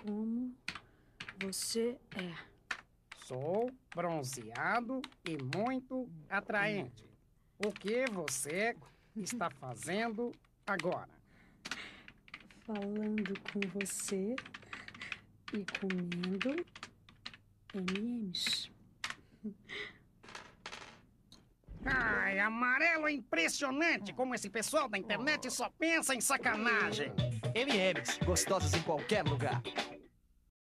como você é. Sou bronzeado e muito atraente. O que você está fazendo agora? Falando com você e comendo MMs. Ai, amarelo é impressionante como esse pessoal da internet oh. só pensa em sacanagem. É MMs, gostosos em qualquer lugar.